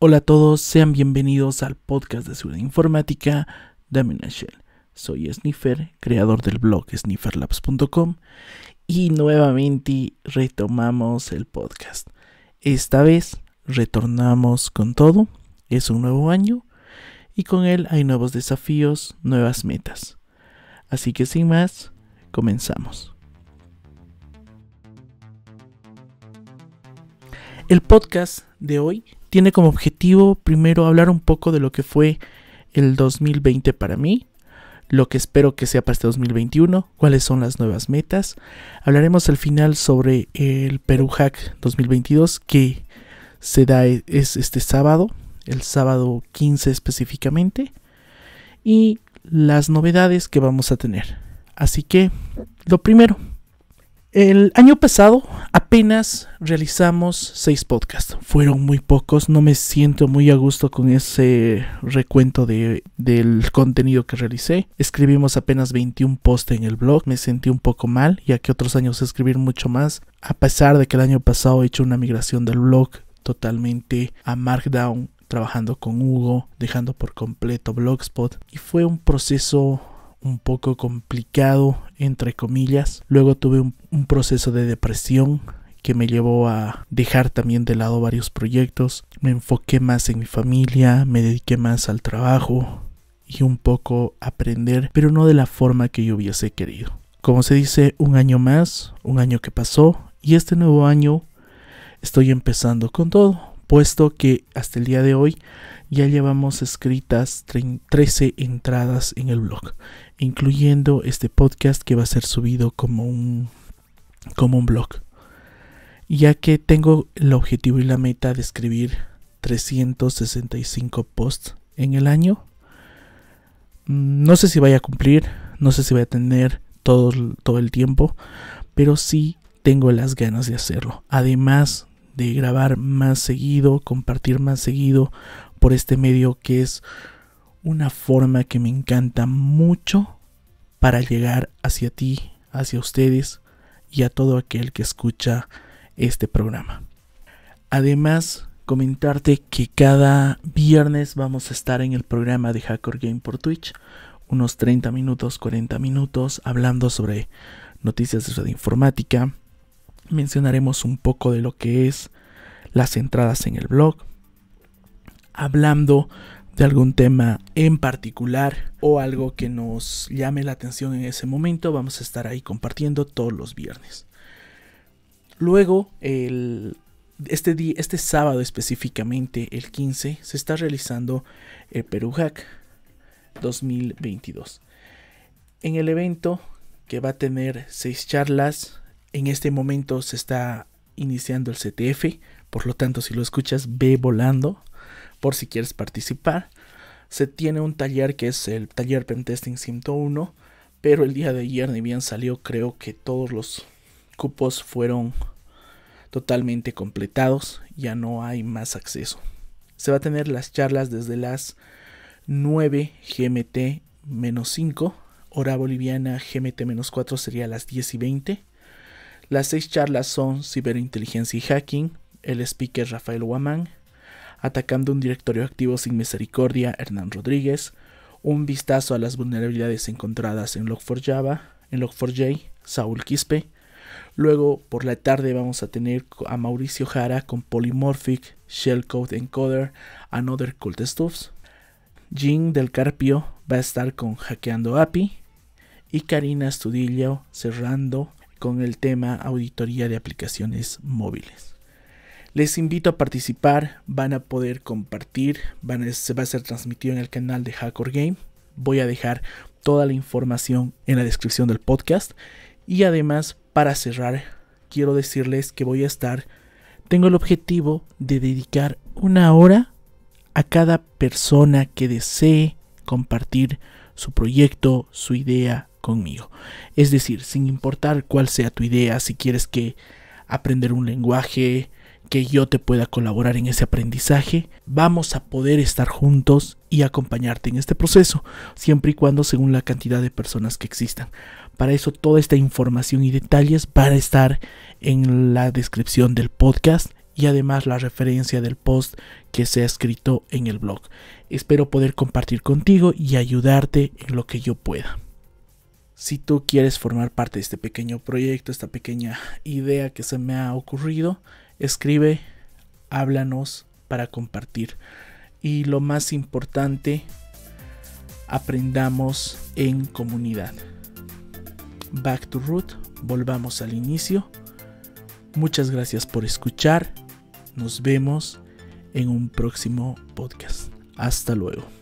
Hola a todos, sean bienvenidos al podcast de Seguridad Informática de Shell. Soy Sniffer, creador del blog snifferlabs.com y nuevamente retomamos el podcast. Esta vez retornamos con todo, es un nuevo año y con él hay nuevos desafíos, nuevas metas. Así que sin más, comenzamos. El podcast de hoy tiene como objetivo primero hablar un poco de lo que fue el 2020 para mí, lo que espero que sea para este 2021, cuáles son las nuevas metas. Hablaremos al final sobre el Perú Hack 2022 que se da e, este sábado, el sábado 15 específicamente, y las novedades que vamos a tener. Así que, lo primero, el año pasado apenas realizamos seis podcasts. Fueron muy pocos. No me siento muy a gusto con ese recuento de, del contenido que realicé. Escribimos apenas 21 posts en el blog. Me sentí un poco mal, ya que otros años escribir mucho más. A pesar de que el año pasado he hecho una migración del blog totalmente a Markdown, trabajando con Hugo, dejando por completo Blogspot. Y fue un proceso un poco complicado, entre comillas. Luego tuve un, proceso de depresión que me llevó a dejar también de lado varios proyectos. Me enfoqué más en mi familia, me dediqué más al trabajo y un poco aprender, pero no de la forma que yo hubiese querido. Como se dice, un año más, un año que pasó y este nuevo año estoy empezando con todo, puesto que hasta el día de hoy ya llevamos escritas 13 entradas en el blog, incluyendo este podcast que va a ser subido como un, como un blog, ya que tengo el objetivo y la meta de escribir 365 posts en el año. Mm, no sé si vaya a cumplir, no sé si voy a tener todo, todo el tiempo, pero sí tengo las ganas de hacerlo. Además de grabar más seguido, compartir más seguido, por este medio que es una forma que me encanta mucho para llegar hacia ti, hacia ustedes y a todo aquel que escucha este programa. Además, comentarte que cada viernes vamos a estar en el programa de Hacker Game por Twitch, unos 30 minutos, 40 minutos, hablando sobre noticias de informática. Mencionaremos un poco de lo que es las entradas en el blog, hablando de algún tema en particular o algo que nos llame la atención en ese momento, vamos a estar ahí compartiendo todos los viernes. Luego, este, día, este sábado específicamente, el 15, se está realizando el Perú Hack 2022. En el evento, que va a tener seis charlas, en este momento se está iniciando el CTF, por lo tanto si lo escuchas, ve volando por si quieres participar. Se tiene un taller que es el taller Pentesting 101, pero el día de ayer ni bien salió, creo que todos los cupos fueron totalmente completados, ya no hay más acceso. Se va a tener las charlas desde las 9 GMT menos 5, hora boliviana GMT menos 4 sería las 10 y 20. Las seis charlas son ciberinteligencia y hacking, el speaker Rafael Huamán atacando un directorio activo sin misericordia, Hernán Rodríguez, un vistazo a las vulnerabilidades encontradas en Log4Java, en lock 4 j Saúl Quispe. Luego, por la tarde, vamos a tener a Mauricio Jara con Polymorphic, Shellcode Encoder, Another Cold Stuffs. Jim del Carpio va a estar con Hackeando API. Y Karina Studillo cerrando con el tema auditoría de aplicaciones móviles. Les invito a participar, van a poder compartir, van se va a ser transmitido en el canal de hacker Game. Voy a dejar toda la información en la descripción del podcast. Y además, para cerrar, quiero decirles que voy a estar, tengo el objetivo de dedicar una hora a cada persona que desee compartir su proyecto, su idea conmigo. Es decir, sin importar cuál sea tu idea, si quieres que aprender un lenguaje, que yo te pueda colaborar en ese aprendizaje, vamos a poder estar juntos y acompañarte en este proceso, siempre y cuando según la cantidad de personas que existan. Para eso toda esta información y detalles para estar en la descripción del podcast y además la referencia del post que se ha escrito en el blog. Espero poder compartir contigo y ayudarte en lo que yo pueda. Si tú quieres formar parte de este pequeño proyecto, esta pequeña idea que se me ha ocurrido, Escribe, háblanos para compartir. Y lo más importante, aprendamos en comunidad. Back to Root, volvamos al inicio. Muchas gracias por escuchar. Nos vemos en un próximo podcast. Hasta luego.